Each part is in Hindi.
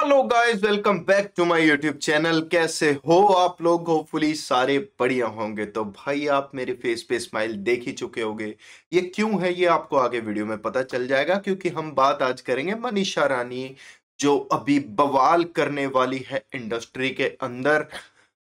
hello guys welcome back to my YouTube channel कैसे हो आप लोग होपफुली सारे बढ़िया होंगे तो भाई आप मेरे फेस पे स्माइल देख ही चुके होंगे ये क्यों है ये आपको आगे वीडियो में पता चल जाएगा क्योंकि हम बात आज करेंगे मनीषा रानी जो अभी बवाल करने वाली है इंडस्ट्री के अंदर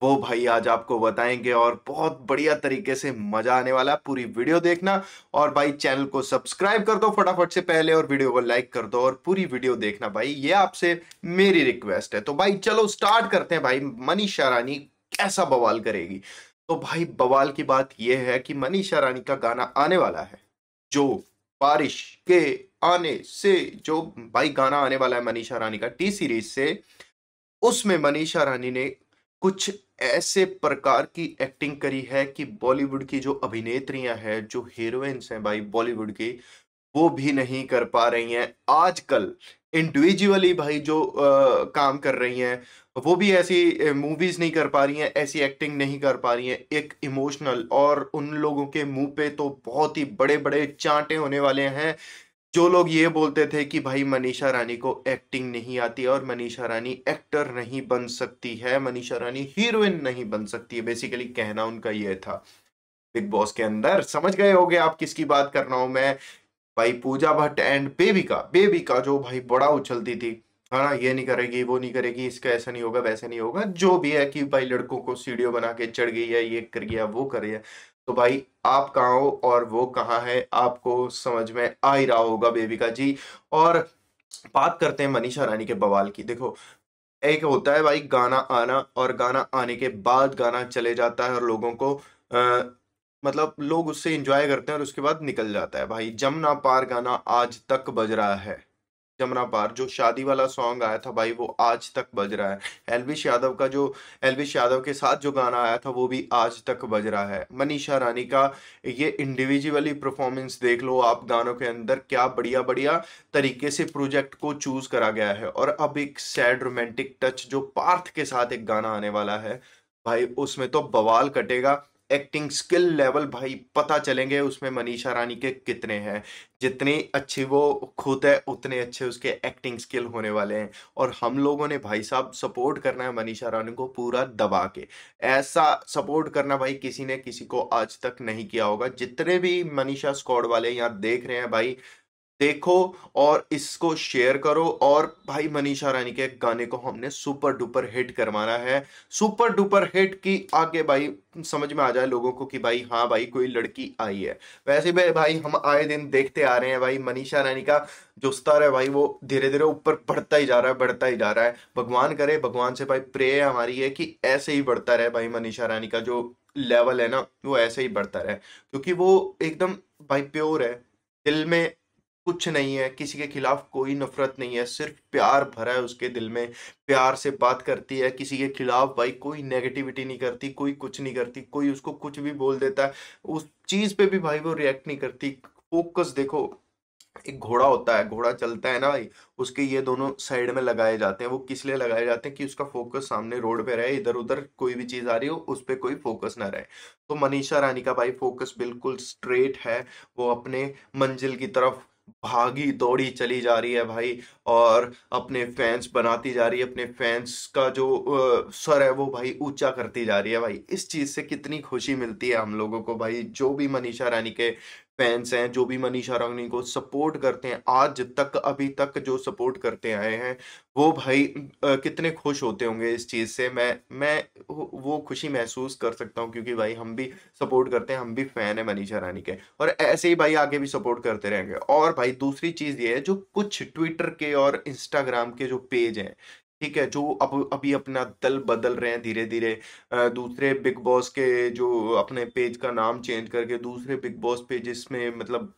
वो भाई आज आपको बताएंगे और बहुत बढ़िया तरीके से मजा आने वाला है पूरी वीडियो देखना और भाई चैनल को सब्सक्राइब कर दो फटाफट से पहले और वीडियो को लाइक कर दो और पूरी वीडियो देखना भाई ये आपसे मेरी रिक्वेस्ट है तो भाई चलो स्टार्ट करते हैं भाई मनीषा रानी कैसा बवाल करेगी तो भाई बवाल की बात यह है कि मनीषा रानी का गाना आने वाला है जो बारिश के आने से जो भाई गाना आने वाला है मनीषा रानी का टी सीरीज से उसमें मनीषा रानी ने कुछ ऐसे प्रकार की एक्टिंग करी है कि बॉलीवुड की जो अभिनेत्रियां हैं जो हीरोइंस हैं भाई बॉलीवुड की वो भी नहीं कर पा रही हैं आजकल इंडिविजुअली भाई जो आ, काम कर रही हैं वो भी ऐसी मूवीज नहीं कर पा रही हैं ऐसी एक्टिंग नहीं कर पा रही हैं एक इमोशनल और उन लोगों के मुंह पे तो बहुत ही बड़े बड़े चांटे होने वाले हैं जो लोग ये बोलते थे कि भाई मनीषा रानी को एक्टिंग नहीं आती और मनीषा रानी एक्टर नहीं बन सकती है मनीषा रानी हीरोइन नहीं बन सकती है बेसिकली कहना उनका यह था बिग बॉस के अंदर समझ गए होगे आप किसकी बात कर रहा हूं मैं भाई पूजा भट्ट एंड बेबिका बेबिका जो भाई बड़ा उछलती थी है हाँ, ना ये नहीं करेगी वो नहीं करेगी इसका ऐसा नहीं होगा वैसा नहीं होगा जो भी है कि भाई लड़कों को सीढ़ियों बना के चढ़ गई है ये कर गया वो कर गया तो भाई आप कहाँ हो और वो कहाँ है आपको समझ में आ ही रहा होगा बेबिका जी और बात करते हैं मनीषा रानी के बवाल की देखो एक होता है भाई गाना आना और गाना आने के बाद गाना चले जाता है और लोगों को आ, मतलब लोग उससे इंजॉय करते हैं और उसके बाद निकल जाता है भाई जमना पार गाना आज तक बज रहा है जमुना पार जो शादी वाला सॉन्ग आया था भाई वो आज तक बज रहा है एलविश यादव का जो एलविश यादव के साथ जो गाना आया था वो भी आज तक बज रहा है मनीषा रानी का ये इंडिविजुअली परफॉर्मेंस देख लो आप गानों के अंदर क्या बढ़िया बढ़िया तरीके से प्रोजेक्ट को चूज करा गया है और अब एक सैड रोमांटिक टच जो पार्थ के साथ एक गाना आने वाला है भाई उसमें तो बवाल कटेगा एक्टिंग स्किल लेवल भाई पता चलेंगे उसमें मनीषा रानी के कितने हैं जितने अच्छे वो खुद है उतने अच्छे उसके एक्टिंग स्किल होने वाले हैं और हम लोगों ने भाई साहब सपोर्ट करना है मनीषा रानी को पूरा दबा के ऐसा सपोर्ट करना भाई किसी ने किसी को आज तक नहीं किया होगा जितने भी मनीषा स्कॉड वाले यहाँ देख रहे हैं भाई देखो और इसको शेयर करो और भाई मनीषा रानी के गाने को हमने सुपर डुपर हिट करवाना है सुपर डुपर हिट की आगे भाई समझ में आ जाए लोगों को कि भाई हाँ भाई कोई लड़की आई है वैसे भी भाई हम आए दिन देखते आ रहे हैं भाई मनीषा रानी का जो स्तर है भाई वो धीरे धीरे ऊपर बढ़ता ही जा रहा है बढ़ता ही जा रहा है भगवान करे भगवान से भाई प्रे हमारी है कि ऐसे ही बढ़ता रहे भाई मनीषा रानी का जो लेवल है ना वो ऐसे ही बढ़ता रहे क्योंकि वो एकदम भाई प्योर है दिल में कुछ नहीं है किसी के खिलाफ कोई नफरत नहीं है सिर्फ प्यार भरा है उसके दिल में प्यार से बात करती है किसी के खिलाफ भाई कोई नेगेटिविटी नहीं करती कोई कुछ नहीं करती कोई उसको कुछ भी बोल देता है उस चीज़ पे भी भाई वो रिएक्ट नहीं करती फोकस देखो एक घोड़ा होता है घोड़ा चलता है ना भाई उसके ये दोनों साइड में लगाए जाते हैं वो किस लिए लगाए जाते हैं कि उसका फोकस सामने रोड पे रहे इधर उधर कोई भी चीज़ आ रही हो उस पर कोई फोकस ना रहे तो मनीषा रानी का भाई फोकस बिल्कुल स्ट्रेट है वो अपने मंजिल की तरफ भागी दौड़ी चली जा रही है भाई और अपने फैंस बनाती जा रही है अपने फैंस का जो सर है वो भाई ऊंचा करती जा रही है भाई इस चीज़ से कितनी खुशी मिलती है हम लोगों को भाई जो भी मनीषा रानी के फैंस हैं जो भी मनीषा रागनी को सपोर्ट करते हैं आज तक अभी तक जो सपोर्ट करते आए हैं वो भाई आ, कितने खुश होते होंगे इस चीज़ से मैं मैं वो खुशी महसूस कर सकता हूँ क्योंकि भाई हम भी सपोर्ट करते हैं हम भी फ़ैन है मनीषा रानी के और ऐसे ही भाई आगे भी सपोर्ट करते रहेंगे और भाई दूसरी चीज़ ये है जो कुछ ट्विटर के और इंस्टाग्राम के जो पेज हैं ठीक है जो अब अभी अपना दल बदल रहे हैं धीरे धीरे दूसरे बिग बॉस के जो अपने पेज का नाम चेंज करके दूसरे बिग बॉस पेजेस में मतलब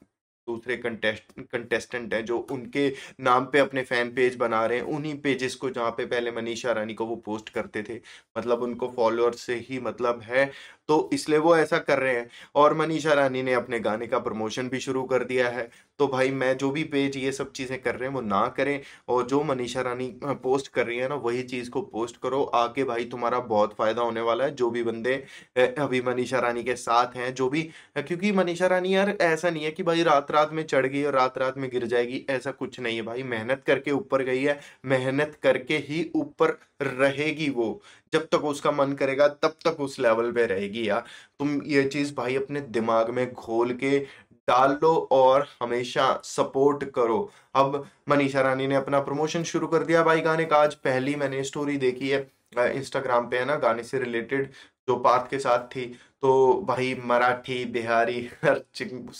दूसरे कंटेस्ट कंटेस्टेंट हैं जो उनके नाम पे अपने फैन पेज बना रहे हैं उन्हीं पेजेस को जहाँ पे पहले मनीषा रानी को वो पोस्ट करते थे मतलब उनको फॉलोअर से ही मतलब है तो इसलिए वो ऐसा कर रहे हैं और मनीषा रानी ने अपने गाने का प्रमोशन भी शुरू कर दिया है तो भाई मैं जो भी पेज ये सब चीज़ें कर रहे हैं वो ना करें और जो मनीषा रानी पोस्ट कर रही है ना वही चीज़ को पोस्ट करो आगे भाई तुम्हारा बहुत फ़ायदा होने वाला है जो भी बंदे अभी मनीषा रानी के साथ हैं जो भी क्योंकि मनीषा रानी यार ऐसा नहीं है कि भाई रात रात में चढ़ गई और रात रात में गिर जाएगी ऐसा कुछ नहीं है भाई मेहनत करके ऊपर गई है मेहनत करके ही ऊपर रहेगी वो जब तक उसका मन करेगा तब तक उस लेवल पे रहेगी यार तुम ये चीज़ भाई अपने दिमाग में घोल के डाल लो और हमेशा सपोर्ट करो अब मनीषा रानी ने अपना प्रमोशन शुरू कर दिया भाई गाने का आज पहली मैंने स्टोरी देखी है इंस्टाग्राम पे है ना गाने से रिलेटेड जो पार्थ के साथ थी तो भाई मराठी बिहारी हर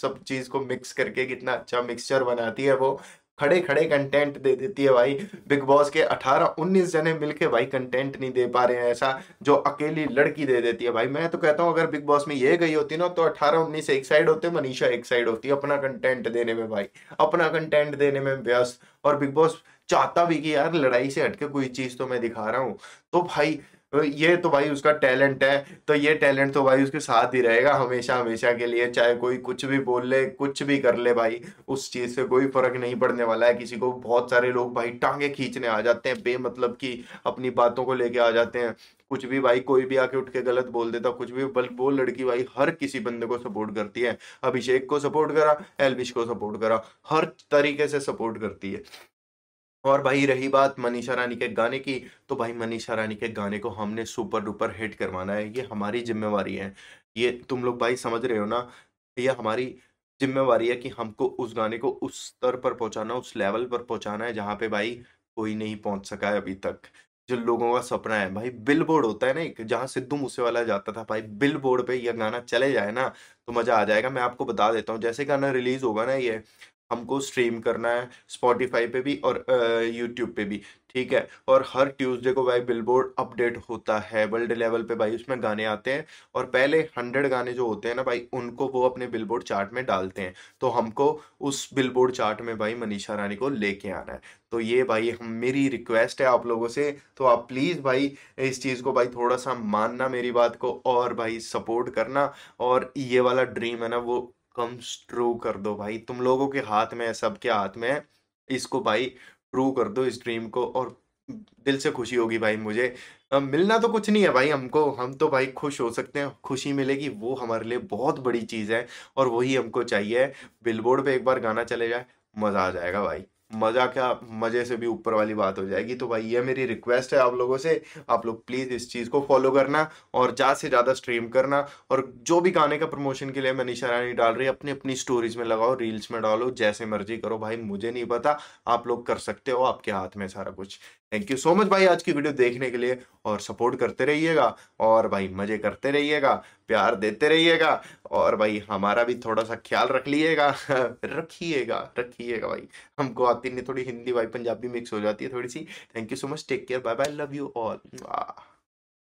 सब चीज़ को मिक्स करके कितना अच्छा मिक्सचर बनाती है वो खड़े खड़े कंटेंट दे देती है भाई बिग बॉस के 18 19 जने मिलके भाई कंटेंट नहीं दे पा रहे हैं ऐसा जो अकेली लड़की दे देती है भाई मैं तो कहता हूँ अगर बिग बॉस में ये गई होती ना तो 18 19 एक साइड होते मनीषा एक साइड होती अपना कंटेंट देने में भाई अपना कंटेंट देने में व्यस्त और बिग बॉस चाहता भी कि यार लड़ाई से हटके कोई चीज तो मैं दिखा रहा हूँ तो भाई तो ये तो भाई उसका टैलेंट है तो ये टैलेंट तो भाई उसके साथ ही रहेगा हमेशा हमेशा के लिए चाहे कोई कुछ भी बोल ले कुछ भी कर ले भाई उस चीज़ से कोई फर्क नहीं पड़ने वाला है किसी को बहुत सारे लोग भाई टांगे खींचने आ जाते हैं बेमतलब की अपनी बातों को लेके आ जाते हैं कुछ भी भाई कोई भी आके उठ के गलत बोल देता कुछ भी बल्कि वो लड़की भाई हर किसी बंदे को सपोर्ट करती है अभिषेक को सपोर्ट करा एलविश को सपोर्ट करा हर तरीके से सपोर्ट करती है और भाई रही बात मनीषा रानी के गाने की तो भाई मनीषा रानी के गाने को हमने सुपर डुपर हिट करवाना है ये हमारी जिम्मेवारी है ये तुम लोग भाई समझ रहे हो ना ये हमारी जिम्मेवारी है कि हमको उस गाने को उस स्तर पर पहुंचाना उस लेवल पर पहुंचाना है जहां पे भाई कोई नहीं पहुंच सका है अभी तक जो लोगों का सपना है भाई बिल बोर्ड होता है ना एक जहाँ सिद्धू मूसेवाला जाता था भाई बिल बोर्ड पे यह गाना चले जाए ना तो मजा आ जाएगा मैं आपको बता देता हूँ जैसे गाना रिलीज होगा ना ये हमको स्ट्रीम करना है स्पॉटिफाई पे भी और यूट्यूब पे भी ठीक है और हर ट्यूसडे को भाई बिलबोर्ड अपडेट होता है वर्ल्ड लेवल पे भाई उसमें गाने आते हैं और पहले हंड्रेड गाने जो होते हैं ना भाई उनको वो अपने बिलबोर्ड चार्ट में डालते हैं तो हमको उस बिलबोर्ड चार्ट में भाई मनीषा रानी को लेके आना है तो ये भाई हम मेरी रिक्वेस्ट है आप लोगों से तो आप प्लीज़ भाई इस चीज़ को भाई थोड़ा सा मानना मेरी बात को और भाई सपोर्ट करना और ये वाला ड्रीम है ना वो कम ट्रू कर दो भाई तुम लोगों के हाथ में है सबके हाथ में है इसको भाई ट्रू कर दो इस ड्रीम को और दिल से खुशी होगी भाई मुझे आ, मिलना तो कुछ नहीं है भाई हमको हम तो भाई खुश हो सकते हैं खुशी मिलेगी वो हमारे लिए बहुत बड़ी चीज़ है और वही हमको चाहिए बिलबोर्ड पे एक बार गाना चले जाए मज़ा आ जाएगा भाई मज़ा क्या मज़े से भी ऊपर वाली बात हो जाएगी तो भाई ये मेरी रिक्वेस्ट है आप लोगों से आप लोग प्लीज़ इस चीज़ को फॉलो करना और ज़्यादा से ज़्यादा स्ट्रीम करना और जो भी गाने का प्रमोशन के लिए मनीषा रानी डाल रही है अपनी अपनी स्टोरीज में लगाओ रील्स में डालो जैसे मर्जी करो भाई मुझे नहीं पता आप लोग कर सकते हो आपके हाथ में सारा कुछ थैंक यू सो मच भाई आज की वीडियो देखने के लिए और सपोर्ट करते रहिएगा और भाई मजे करते रहिएगा प्यार देते रहिएगा और भाई हमारा भी थोड़ा सा ख्याल रख लीजिएगा रखिएगा रखिएगा भाई हमको आती नहीं थोड़ी हिंदी भाई पंजाबी मिक्स हो जाती है थोड़ी सी thank you so much take care bye bye love you all